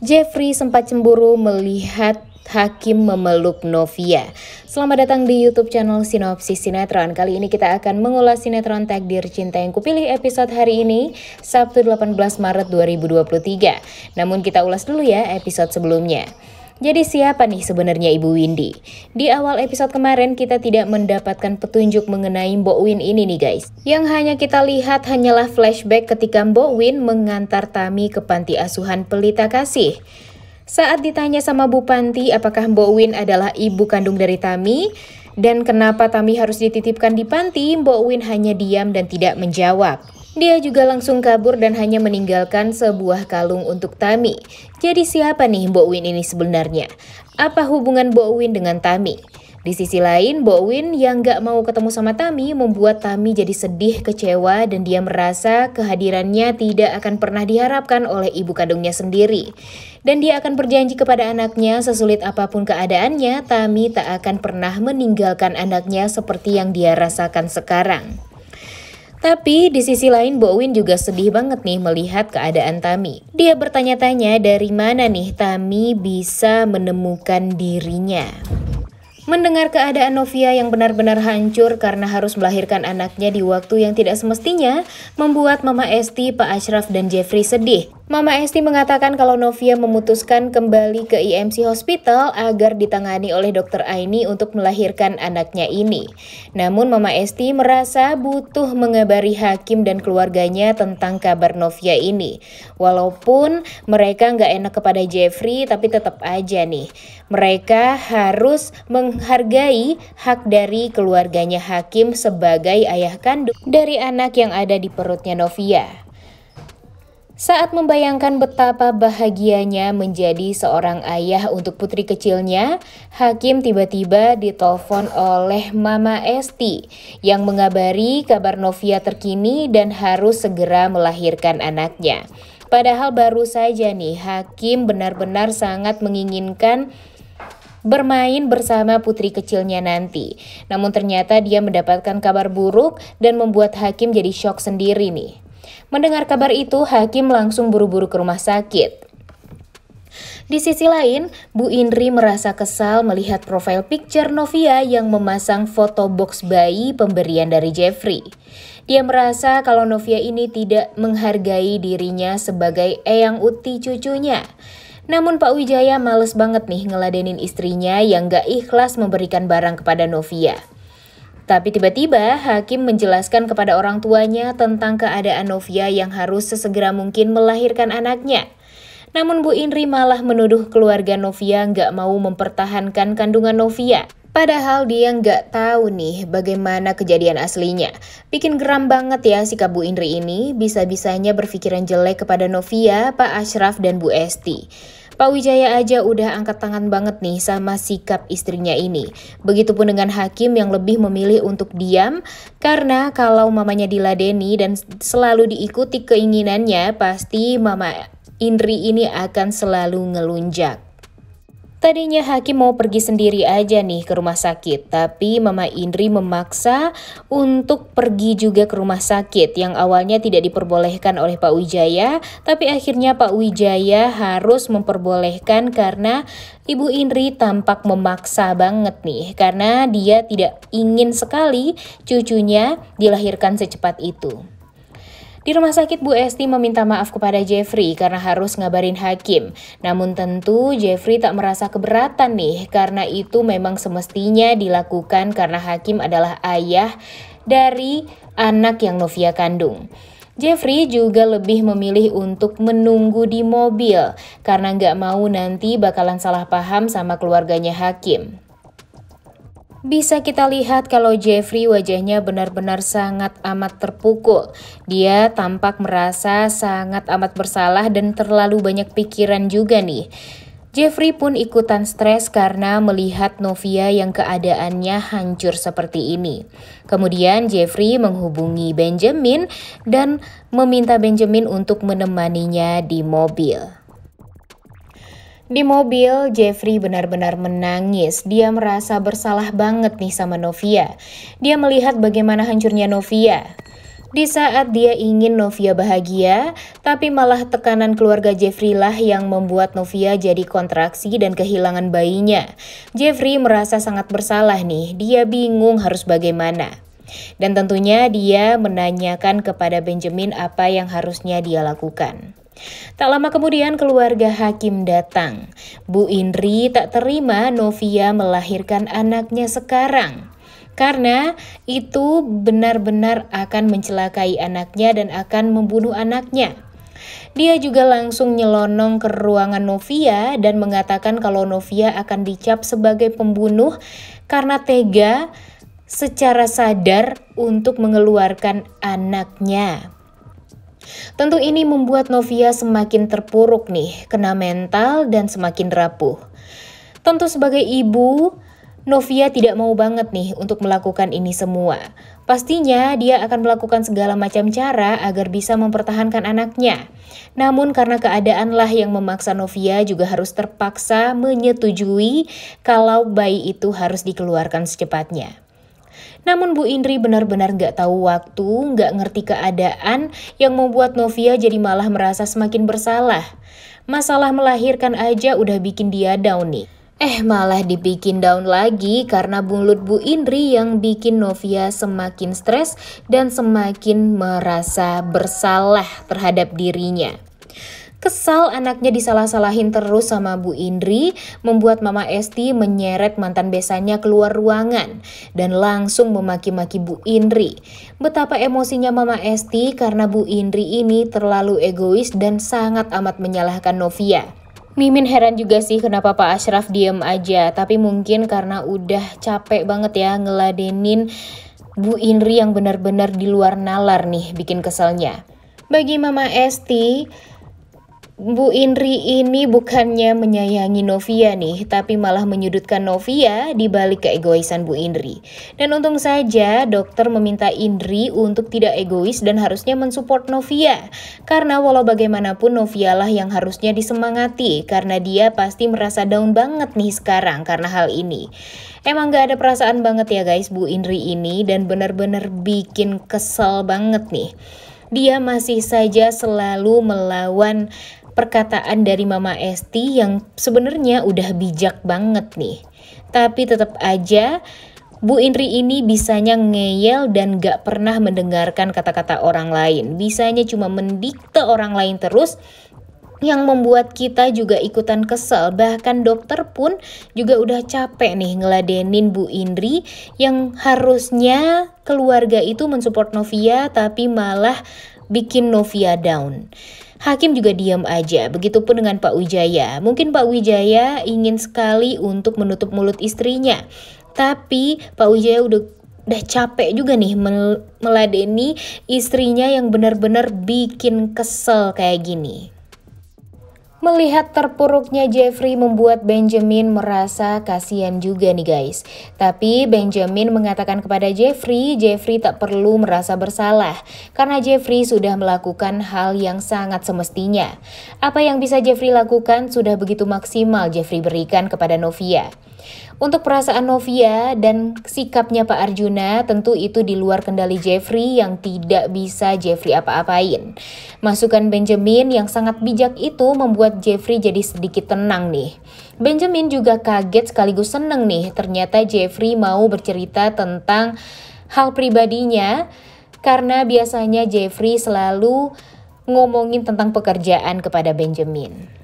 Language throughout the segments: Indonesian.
Jeffrey sempat cemburu melihat Hakim memeluk Novia. Selamat datang di YouTube channel Sinopsis Sinetron. Kali ini kita akan mengulas sinetron Takdir Cinta yang kupilih episode hari ini, Sabtu 18 Maret 2023. Namun kita ulas dulu ya episode sebelumnya. Jadi siapa nih sebenarnya Ibu Windy? Di awal episode kemarin kita tidak mendapatkan petunjuk mengenai Mbok Win ini nih guys. Yang hanya kita lihat hanyalah flashback ketika Mbok Win mengantar Tami ke panti asuhan Pelita Kasih. Saat ditanya sama Bu Panti apakah Mbok Win adalah ibu kandung dari Tami dan kenapa Tami harus dititipkan di panti, Mbok Win hanya diam dan tidak menjawab. Dia juga langsung kabur dan hanya meninggalkan sebuah kalung untuk Tami. Jadi siapa nih Win ini sebenarnya? Apa hubungan Win dengan Tami? Di sisi lain, Win yang gak mau ketemu sama Tami membuat Tami jadi sedih, kecewa, dan dia merasa kehadirannya tidak akan pernah diharapkan oleh ibu kandungnya sendiri. Dan dia akan berjanji kepada anaknya sesulit apapun keadaannya, Tami tak akan pernah meninggalkan anaknya seperti yang dia rasakan sekarang. Tapi di sisi lain Bowin juga sedih banget nih melihat keadaan Tami. Dia bertanya-tanya dari mana nih Tami bisa menemukan dirinya. Mendengar keadaan Novia yang benar-benar hancur karena harus melahirkan anaknya di waktu yang tidak semestinya, membuat Mama Esti, Pak Ashraf, dan Jeffrey sedih. Mama Esti mengatakan kalau Novia memutuskan kembali ke IMC Hospital agar ditangani oleh dokter Aini untuk melahirkan anaknya ini. Namun Mama Esti merasa butuh mengabari hakim dan keluarganya tentang kabar Novia ini. Walaupun mereka nggak enak kepada Jeffrey, tapi tetap aja nih. Mereka harus meng menghargai hak dari keluarganya Hakim sebagai ayah kandung dari anak yang ada di perutnya Novia. Saat membayangkan betapa bahagianya menjadi seorang ayah untuk putri kecilnya, Hakim tiba-tiba ditelepon oleh Mama Esti yang mengabari kabar Novia terkini dan harus segera melahirkan anaknya. Padahal baru saja nih Hakim benar-benar sangat menginginkan bermain bersama putri kecilnya nanti. Namun ternyata dia mendapatkan kabar buruk dan membuat Hakim jadi shock sendiri nih. Mendengar kabar itu, Hakim langsung buru-buru ke rumah sakit. Di sisi lain, Bu Indri merasa kesal melihat profil picture Novia yang memasang foto box bayi pemberian dari Jeffrey. Dia merasa kalau Novia ini tidak menghargai dirinya sebagai eyang uti cucunya. Namun Pak Wijaya males banget nih ngeladenin istrinya yang gak ikhlas memberikan barang kepada Novia. Tapi tiba-tiba hakim menjelaskan kepada orang tuanya tentang keadaan Novia yang harus sesegera mungkin melahirkan anaknya. Namun Bu Indri malah menuduh keluarga Novia gak mau mempertahankan kandungan Novia. Padahal dia nggak tahu nih bagaimana kejadian aslinya. Bikin geram banget ya sikap Bu Indri ini, bisa-bisanya berpikiran jelek kepada Novia, Pak Ashraf, dan Bu Esti. Pak Wijaya aja udah angkat tangan banget nih sama sikap istrinya ini. Begitupun dengan Hakim yang lebih memilih untuk diam karena kalau mamanya diladeni dan selalu diikuti keinginannya pasti mama Indri ini akan selalu ngelunjak. Tadinya Hakim mau pergi sendiri aja nih ke rumah sakit, tapi Mama Indri memaksa untuk pergi juga ke rumah sakit yang awalnya tidak diperbolehkan oleh Pak Wijaya, tapi akhirnya Pak Wijaya harus memperbolehkan karena Ibu Indri tampak memaksa banget nih karena dia tidak ingin sekali cucunya dilahirkan secepat itu. Di rumah sakit, Bu Esti meminta maaf kepada Jeffrey karena harus ngabarin hakim. Namun tentu Jeffrey tak merasa keberatan nih karena itu memang semestinya dilakukan karena hakim adalah ayah dari anak yang Novia kandung. Jeffrey juga lebih memilih untuk menunggu di mobil karena nggak mau nanti bakalan salah paham sama keluarganya Hakim. Bisa kita lihat kalau Jeffrey wajahnya benar-benar sangat amat terpukul. Dia tampak merasa sangat amat bersalah dan terlalu banyak pikiran juga nih. Jeffrey pun ikutan stres karena melihat Novia yang keadaannya hancur seperti ini. Kemudian Jeffrey menghubungi Benjamin dan meminta Benjamin untuk menemaninya di mobil. Di mobil, Jeffrey benar-benar menangis. Dia merasa bersalah banget nih sama Novia. Dia melihat bagaimana hancurnya Novia. Di saat dia ingin Novia bahagia, tapi malah tekanan keluarga Jeffrey lah yang membuat Novia jadi kontraksi dan kehilangan bayinya. Jeffrey merasa sangat bersalah nih, dia bingung harus bagaimana. Dan tentunya dia menanyakan kepada Benjamin apa yang harusnya dia lakukan. Tak lama kemudian keluarga Hakim datang. Bu Indri tak terima Novia melahirkan anaknya sekarang karena itu benar-benar akan mencelakai anaknya dan akan membunuh anaknya. Dia juga langsung nyelonong ke ruangan Novia dan mengatakan kalau Novia akan dicap sebagai pembunuh karena tega secara sadar untuk mengeluarkan anaknya. Tentu ini membuat Novia semakin terpuruk nih, kena mental dan semakin rapuh. Tentu sebagai ibu, Novia tidak mau banget nih untuk melakukan ini semua. Pastinya dia akan melakukan segala macam cara agar bisa mempertahankan anaknya. Namun karena keadaanlah yang memaksa Novia juga harus terpaksa menyetujui kalau bayi itu harus dikeluarkan secepatnya. Namun Bu Indri benar-benar gak tahu waktu, gak ngerti keadaan yang membuat Novia jadi malah merasa semakin bersalah. Masalah melahirkan aja udah bikin dia down nih. Eh malah dibikin down lagi karena mulut Bu Indri yang bikin Novia semakin stres dan semakin merasa bersalah terhadap dirinya. Kesal anaknya disalah-salahin terus sama Bu Indri, membuat Mama Esti menyeret mantan besannya keluar ruangan dan langsung memaki-maki Bu Indri. Betapa emosinya Mama Esti karena Bu Indri ini terlalu egois dan sangat amat menyalahkan Novia. Mimin heran juga sih kenapa Pak Ashraf diem aja, tapi mungkin karena udah capek banget ya ngeladenin Bu Indri yang benar-benar di luar nalar nih bikin keselnya. Bagi Mama Esti, Bu Indri ini bukannya menyayangi Novia nih, tapi malah menyudutkan Novia di balik keegoisan Bu Indri. Dan untung saja dokter meminta Indri untuk tidak egois dan harusnya mensupport Novia. Karena walau bagaimanapun Novia lah yang harusnya disemangati, karena dia pasti merasa down banget nih sekarang karena hal ini. Emang gak ada perasaan banget ya guys Bu Indri ini dan benar-benar bikin kesel banget nih. Dia masih saja selalu melawan perkataan dari Mama Esti yang sebenarnya udah bijak banget nih. Tapi tetap aja Bu Indri ini bisanya ngeyel dan gak pernah mendengarkan kata-kata orang lain. Bisanya cuma mendikte orang lain terus yang membuat kita juga ikutan kesel. Bahkan dokter pun juga udah capek nih ngeladenin Bu Indri yang harusnya keluarga itu mensupport Novia tapi malah bikin Novia down. Hakim juga diam aja, begitupun dengan Pak Wijaya. Mungkin Pak Wijaya ingin sekali untuk menutup mulut istrinya. Tapi Pak Wijaya udah udah capek juga nih meladeni istrinya yang benar-benar bikin kesel kayak gini. Melihat terpuruknya Jeffrey membuat Benjamin merasa kasihan juga nih guys. Tapi Benjamin mengatakan kepada Jeffrey, Jeffrey tak perlu merasa bersalah karena Jeffrey sudah melakukan hal yang sangat semestinya. Apa yang bisa Jeffrey lakukan sudah begitu maksimal Jeffrey berikan kepada Novia. Untuk perasaan Novia dan sikapnya Pak Arjuna, tentu itu di luar kendali Jeffrey yang tidak bisa Jeffrey apa-apain. Masukan Benjamin yang sangat bijak itu membuat Jeffrey jadi sedikit tenang nih. Benjamin juga kaget sekaligus seneng nih, ternyata Jeffrey mau bercerita tentang hal pribadinya karena biasanya Jeffrey selalu ngomongin tentang pekerjaan kepada Benjamin.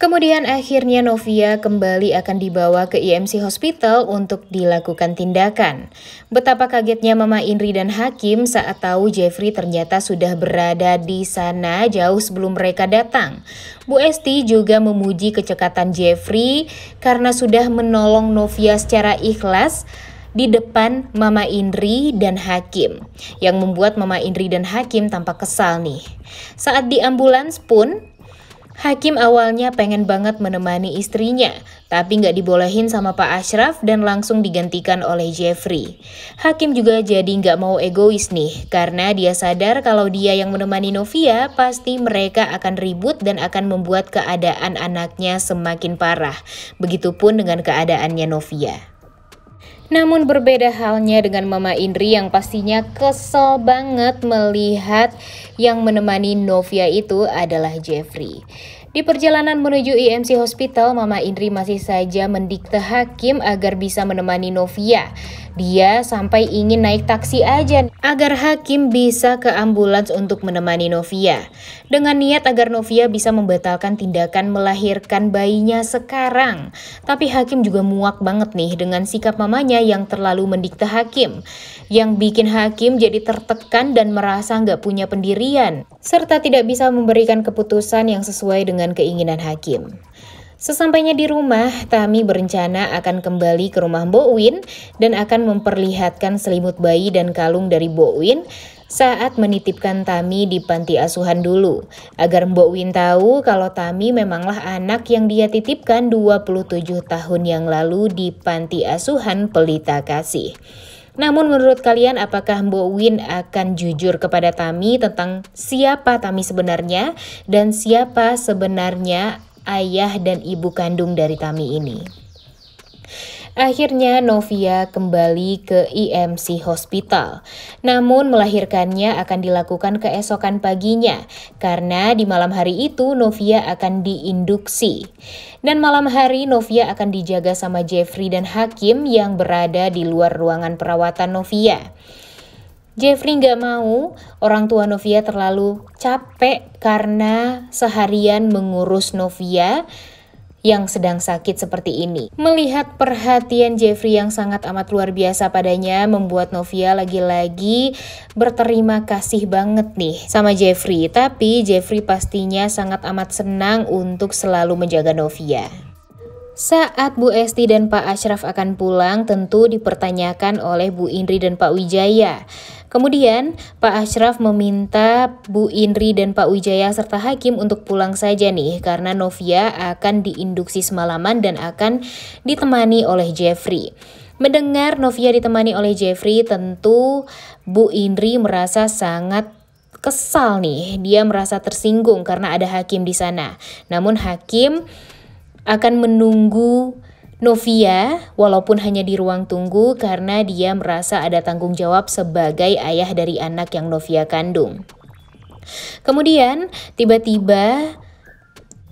Kemudian akhirnya Novia kembali akan dibawa ke IMC e Hospital untuk dilakukan tindakan. Betapa kagetnya Mama Indri dan Hakim saat tahu Jeffrey ternyata sudah berada di sana jauh sebelum mereka datang. Bu Esti juga memuji kecekatan Jeffrey karena sudah menolong Novia secara ikhlas di depan Mama Indri dan Hakim yang membuat Mama Indri dan Hakim tampak kesal nih. Saat di ambulans pun Hakim awalnya pengen banget menemani istrinya, tapi nggak dibolehin sama Pak Ashraf dan langsung digantikan oleh Jeffrey. Hakim juga jadi nggak mau egois nih, karena dia sadar kalau dia yang menemani Novia, pasti mereka akan ribut dan akan membuat keadaan anaknya semakin parah. Begitupun dengan keadaannya Novia. Namun berbeda halnya dengan Mama Indri yang pastinya kesel banget melihat yang menemani Novia itu adalah Jeffrey. Di perjalanan menuju IMC Hospital, Mama Indri masih saja mendikte hakim agar bisa menemani Novia. Dia sampai ingin naik taksi aja agar hakim bisa ke ambulans untuk menemani Novia. Dengan niat agar Novia bisa membatalkan tindakan melahirkan bayinya sekarang. Tapi hakim juga muak banget nih dengan sikap mamanya yang terlalu mendikte hakim. Yang bikin hakim jadi tertekan dan merasa nggak punya pendirian. Serta tidak bisa memberikan keputusan yang sesuai dengan keinginan hakim. Sesampainya di rumah, Tami berencana akan kembali ke rumah Mbok Win dan akan memperlihatkan selimut bayi dan kalung dari Mbok Win saat menitipkan Tami di panti asuhan dulu, agar Mbok Win tahu kalau Tami memanglah anak yang dia titipkan 27 tahun yang lalu di panti asuhan Pelita Kasih. Namun menurut kalian apakah Mbok Win akan jujur kepada Tami tentang siapa Tami sebenarnya dan siapa sebenarnya ayah dan ibu kandung dari Tami ini. Akhirnya Novia kembali ke IMC Hospital. Namun melahirkannya akan dilakukan keesokan paginya karena di malam hari itu Novia akan diinduksi. Dan malam hari Novia akan dijaga sama Jeffrey dan Hakim yang berada di luar ruangan perawatan Novia. Jeffrey nggak mau orang tua Novia terlalu capek karena seharian mengurus Novia yang sedang sakit seperti ini. Melihat perhatian Jeffrey yang sangat amat luar biasa padanya membuat Novia lagi-lagi berterima kasih banget nih sama Jeffrey. Tapi Jeffrey pastinya sangat amat senang untuk selalu menjaga Novia. Saat Bu Esti dan Pak Ashraf akan pulang tentu dipertanyakan oleh Bu Indri dan Pak Wijaya. Kemudian, Pak Ashraf meminta Bu Indri dan Pak Wijaya serta Hakim untuk pulang saja nih karena Novia akan diinduksi semalaman dan akan ditemani oleh Jeffrey. Mendengar Novia ditemani oleh Jeffrey, tentu Bu Indri merasa sangat kesal nih. Dia merasa tersinggung karena ada hakim di sana. Namun hakim akan menunggu Novia, walaupun hanya di ruang tunggu karena dia merasa ada tanggung jawab sebagai ayah dari anak yang Novia kandung. Kemudian, tiba-tiba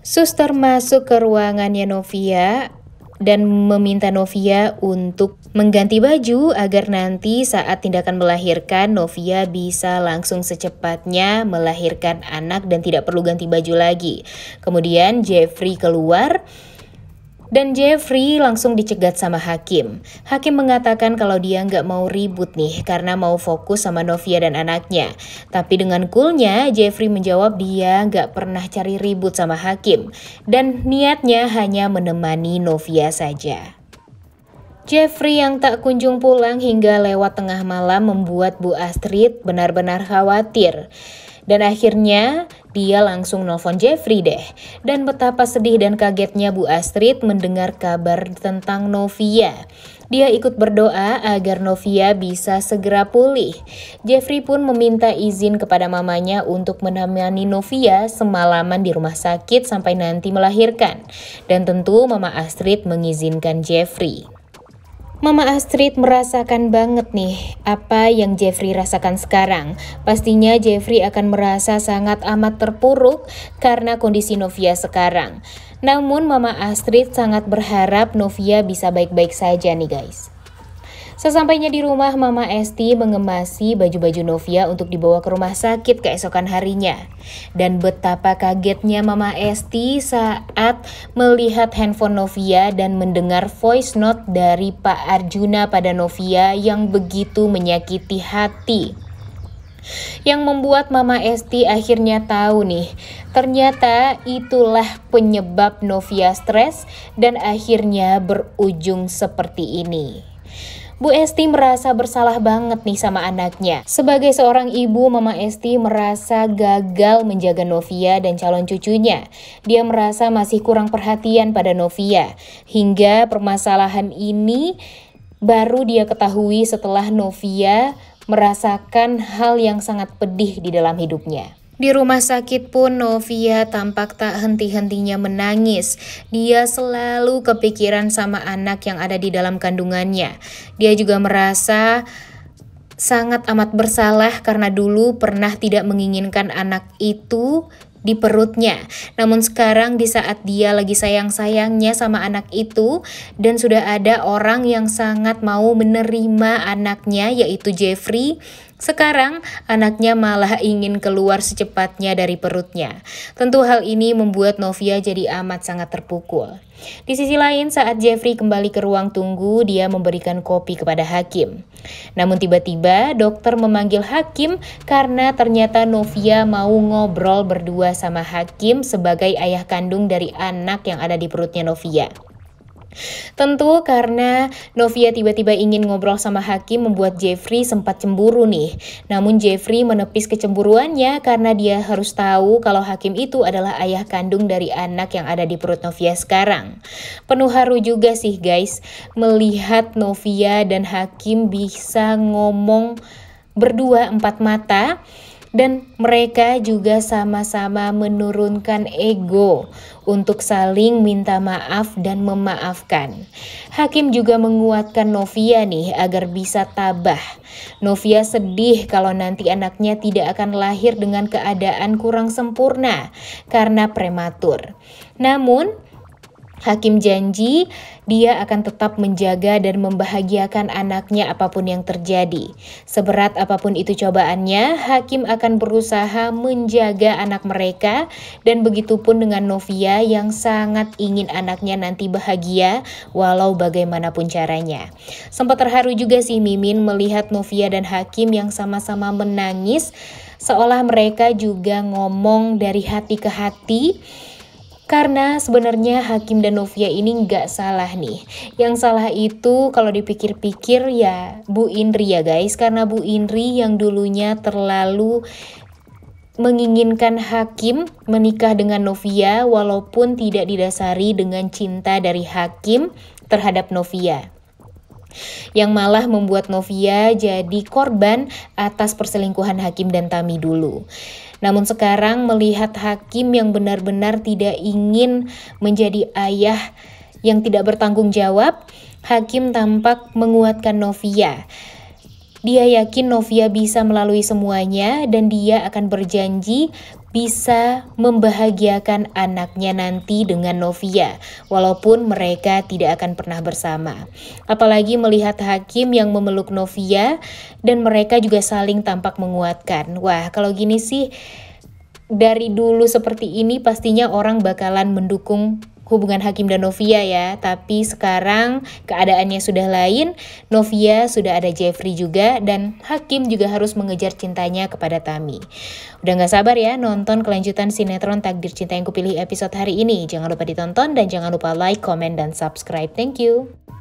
suster masuk ke ruangannya Novia dan meminta Novia untuk mengganti baju agar nanti saat tindakan melahirkan Novia bisa langsung secepatnya melahirkan anak dan tidak perlu ganti baju lagi. Kemudian Jeffrey keluar dan Jeffrey langsung dicegat sama Hakim. Hakim mengatakan kalau dia nggak mau ribut nih karena mau fokus sama Novia dan anaknya. Tapi dengan coolnya, Jeffrey menjawab dia nggak pernah cari ribut sama Hakim. Dan niatnya hanya menemani Novia saja. Jeffrey yang tak kunjung pulang hingga lewat tengah malam membuat Bu Astrid benar-benar khawatir. Dan akhirnya dia langsung nelfon Jeffrey deh. Dan betapa sedih dan kagetnya Bu Astrid mendengar kabar tentang Novia. Dia ikut berdoa agar Novia bisa segera pulih. Jeffrey pun meminta izin kepada mamanya untuk menemani Novia semalaman di rumah sakit sampai nanti melahirkan. Dan tentu mama Astrid mengizinkan Jeffrey. Mama Astrid merasakan banget nih apa yang Jeffrey rasakan sekarang. Pastinya Jeffrey akan merasa sangat amat terpuruk karena kondisi Novia sekarang. Namun Mama Astrid sangat berharap Novia bisa baik-baik saja nih guys. Sesampainya di rumah, Mama Esti mengemasi baju-baju Novia untuk dibawa ke rumah sakit keesokan harinya. Dan betapa kagetnya Mama Esti saat melihat handphone Novia dan mendengar voice note dari Pak Arjuna pada Novia yang begitu menyakiti hati yang membuat Mama Esti akhirnya tahu nih. Ternyata itulah penyebab Novia stres dan akhirnya berujung seperti ini. Bu Esti merasa bersalah banget nih sama anaknya. Sebagai seorang ibu, Mama Esti merasa gagal menjaga Novia dan calon cucunya. Dia merasa masih kurang perhatian pada Novia. Hingga permasalahan ini baru dia ketahui setelah Novia merasakan hal yang sangat pedih di dalam hidupnya. Di rumah sakit pun Novia tampak tak henti-hentinya menangis. Dia selalu kepikiran sama anak yang ada di dalam kandungannya. Dia juga merasa sangat amat bersalah karena dulu pernah tidak menginginkan anak itu di perutnya. Namun sekarang di saat dia lagi sayang-sayangnya sama anak itu dan sudah ada orang yang sangat mau menerima anaknya yaitu Jeffrey sekarang, anaknya malah ingin keluar secepatnya dari perutnya. Tentu hal ini membuat Novia jadi amat sangat terpukul. Di sisi lain, saat Jeffrey kembali ke ruang tunggu, dia memberikan kopi kepada Hakim. Namun tiba-tiba, dokter memanggil Hakim karena ternyata Novia mau ngobrol berdua sama Hakim sebagai ayah kandung dari anak yang ada di perutnya Novia. Tentu karena Novia tiba-tiba ingin ngobrol sama Hakim membuat Jeffrey sempat cemburu nih. Namun Jeffrey menepis kecemburuannya karena dia harus tahu kalau Hakim itu adalah ayah kandung dari anak yang ada di perut Novia sekarang. Penuh haru juga sih guys melihat Novia dan Hakim bisa ngomong berdua empat mata dan mereka juga sama-sama menurunkan ego untuk saling minta maaf dan memaafkan. Hakim juga menguatkan Novia nih agar bisa tabah. Novia sedih kalau nanti anaknya tidak akan lahir dengan keadaan kurang sempurna karena prematur. Namun, Hakim janji dia akan tetap menjaga dan membahagiakan anaknya apapun yang terjadi. Seberat apapun itu cobaannya, hakim akan berusaha menjaga anak mereka dan begitu pun dengan Novia yang sangat ingin anaknya nanti bahagia walau bagaimanapun caranya. Sempat terharu juga sih Mimin melihat Novia dan hakim yang sama-sama menangis seolah mereka juga ngomong dari hati ke hati karena sebenarnya Hakim dan Novia ini nggak salah nih. Yang salah itu kalau dipikir-pikir ya Bu Indri ya guys. Karena Bu Indri yang dulunya terlalu menginginkan Hakim menikah dengan Novia walaupun tidak didasari dengan cinta dari Hakim terhadap Novia. Yang malah membuat Novia jadi korban atas perselingkuhan Hakim dan Tami dulu. Namun sekarang melihat hakim yang benar-benar tidak ingin menjadi ayah yang tidak bertanggung jawab, hakim tampak menguatkan Novia. Dia yakin Novia bisa melalui semuanya dan dia akan berjanji bisa membahagiakan anaknya nanti dengan Novia, walaupun mereka tidak akan pernah bersama. Apalagi melihat Hakim yang memeluk Novia, dan mereka juga saling tampak menguatkan. Wah, kalau gini sih, dari dulu seperti ini, pastinya orang bakalan mendukung hubungan Hakim dan Novia ya. Tapi sekarang keadaannya sudah lain, Novia sudah ada Jeffrey juga dan Hakim juga harus mengejar cintanya kepada Tami. Udah gak sabar ya nonton kelanjutan sinetron Takdir Cinta yang Kupilih episode hari ini. Jangan lupa ditonton dan jangan lupa like, comment dan subscribe. Thank you.